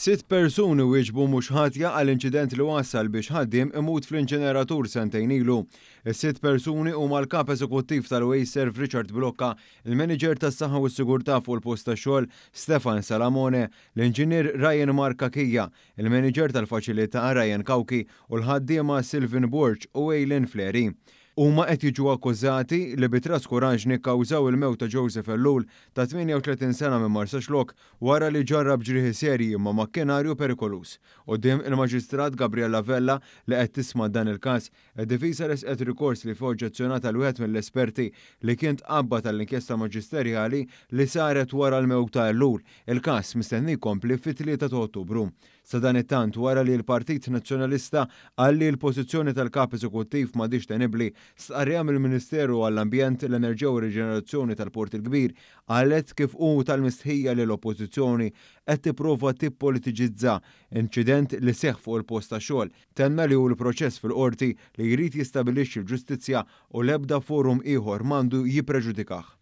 Sitt persuni wieġbu mhux ħatja għal inċident li wassal biex ħaddiem imut fl-inċineratur sentejn ilu. Is-sitt persuni huma l-kap eżekuttiv tal-Wayserv Richard Blokka, il-manager tas-saħħa u s-sigurtà fuq il-post tax-xogħol Stefan Salamone, l-inġinier Ryan Markakija, il-manager tal-faċilità Ryan Kawki u l-ħaddiema Sylvin Borch u Eileen Fleri. Huma qed jiġu akkużati li bitras kuraġni kkawżaw il-mew ta' Joseph Ellul ta' 38 sena minn Marsa Xlok wara li ġarrab ġrieħi serji imma makkenarju perikolus. dim il-Maġistrat Gabriella Vella li qed tisma' dan il-każ, id-difisa qed rikors li fuq oġġezzjonata l wieħed mill-esperti li kien tqabba tal-inkjesta maġisterjali li saret wara l-mew ta' Ellul. Il-każ mistenni jkompli fit tlieta ta' Ottubru. Sa dan it-tant wara li l-Partit Nazzjonalista għalli l-pożizzjoni tal-kap eżekuttiv ma' tenibli Stqarrija il ministeru għall-Ambjent l-Enerġija u Reġenerazzjoni tal-Port il-Kbir għalet kif u tal-mistħija li l-Oppożizzjoni qed tipprova tippolitiġizza inċident li seħħ fuq il posta xogħol. Tenna li hu l-proċess fil-qorti li jrid jistabilixxi l-ġustizzja u l-ebda forum ieħor mandu jippreġudikah.